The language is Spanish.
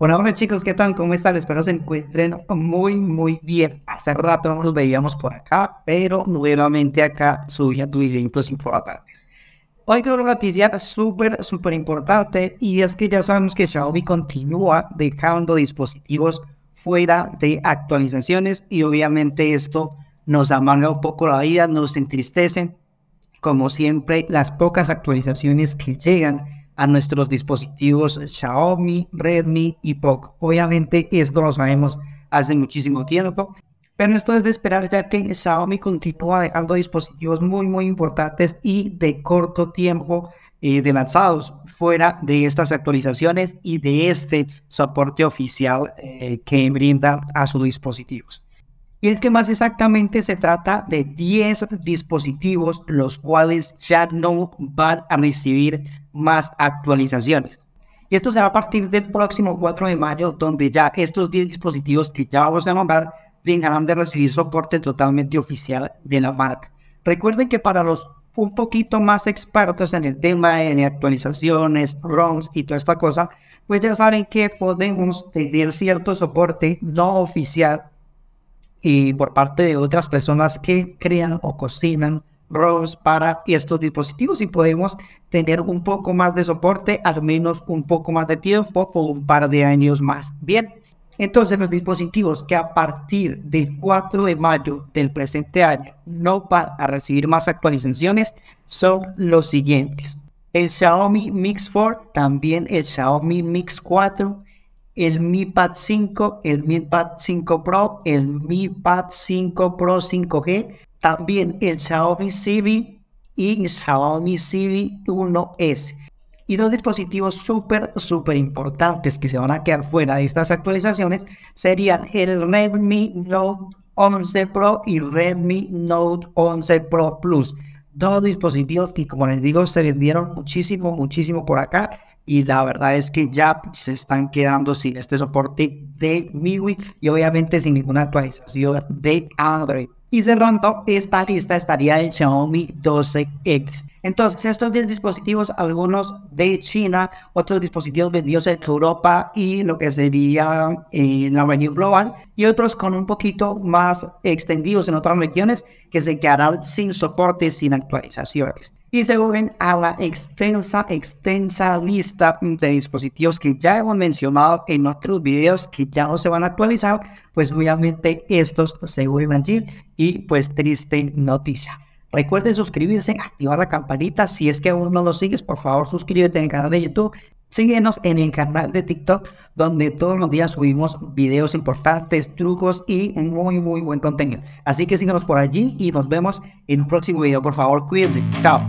Bueno, hola chicos, ¿qué tal? ¿Cómo están? Espero se encuentren muy, muy bien. Hace rato nos veíamos por acá, pero nuevamente acá subía videitos importantes. Hoy creo una noticia súper, súper importante y es que ya sabemos que Xiaomi continúa dejando dispositivos fuera de actualizaciones y obviamente esto nos amarga un poco la vida, nos entristece. Como siempre, las pocas actualizaciones que llegan a nuestros dispositivos Xiaomi, Redmi y Poco. Obviamente esto lo sabemos hace muchísimo tiempo, pero esto es de esperar ya que Xiaomi continúa dejando dispositivos muy muy importantes y de corto tiempo eh, de lanzados fuera de estas actualizaciones y de este soporte oficial eh, que brinda a sus dispositivos. Y es que más exactamente se trata de 10 dispositivos los cuales ya no van a recibir más actualizaciones. Y esto será a partir del próximo 4 de mayo, donde ya estos 10 dispositivos que ya vamos a nombrar dejarán de recibir soporte totalmente oficial de la marca. Recuerden que para los un poquito más expertos en el tema de actualizaciones, ROMs y toda esta cosa, pues ya saben que podemos tener cierto soporte no oficial y por parte de otras personas que crean o cocinan robots para estos dispositivos y podemos tener un poco más de soporte, al menos un poco más de tiempo o un par de años más. Bien, entonces los dispositivos que a partir del 4 de mayo del presente año no van a recibir más actualizaciones son los siguientes. El Xiaomi Mix 4, también el Xiaomi Mix 4, el Mi Pad 5, el Mi Pad 5 Pro, el Mi Pad 5 Pro 5G, también el Xiaomi Civi y Xiaomi Civi 1S. Y dos dispositivos súper, súper importantes que se van a quedar fuera de estas actualizaciones serían el Redmi Note 11 Pro y Redmi Note 11 Pro Plus. Dos dispositivos que, como les digo, se vendieron muchísimo, muchísimo por acá y la verdad es que ya se están quedando sin este soporte de MIUI y obviamente sin ninguna actualización de Android. Y cerrando esta lista estaría el Xiaomi 12X. Entonces, estos 10 dispositivos, algunos de China, otros dispositivos vendidos en Europa y lo que sería en eh, la región global, y otros con un poquito más extendidos en otras regiones que se quedarán sin soporte, sin actualizaciones y se vuelven a la extensa, extensa lista de dispositivos que ya hemos mencionado en otros videos que ya no se van a actualizar, pues obviamente estos se vuelven allí y pues triste noticia. Recuerden suscribirse, activar la campanita. Si es que aún no lo sigues, por favor suscríbete al canal de YouTube Síguenos en el canal de TikTok, donde todos los días subimos videos importantes, trucos y muy, muy buen contenido. Así que síguenos por allí y nos vemos en un próximo video. Por favor, cuídense. Chao.